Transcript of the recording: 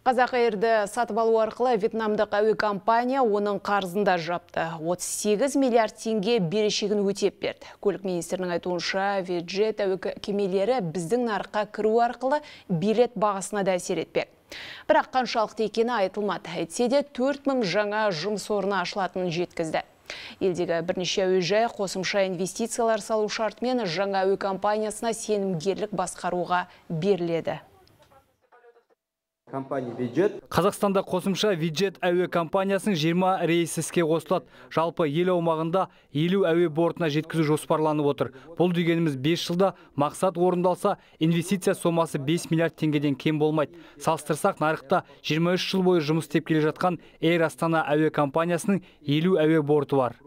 Қазақ әйірді сатып алу арқылы вьетнамдық әуе компания оның қарзында жапты. 38 миллиард теңге берешегін өтеп берді. Көлік министрінің айтуынша, веджет әуе кемелері біздің нарыққа кіру арқылы билет бағасына да әсер етпек. Бірақ қаншалықты екені айтылмады. Әйтсе де 4000 жаңа жұмыс орны ашылатынын жеткізді. Елдегі бірнеше әуежай қосымша инвестициялар салу шартымен жаңа әуе компаниясына сенімгерлік басқаруға беріледі. Қазақстанда қосымша виджет әуе компаниясының 20 рейсі іске қосылады. Жалпы ел аумағында елу әуе бортына жеткізу жоспарланып отыр. Бұл дегеніміз 5 жылда мақсат орындалса, инвестиция сомасы 5 миллиард теңгеден кем болмайды. Салыстырсақ, нарықта 23 жыл бойы жұмыс істеп келе жатқан эйр Астана әуе компаниясының елу әуе борты бар.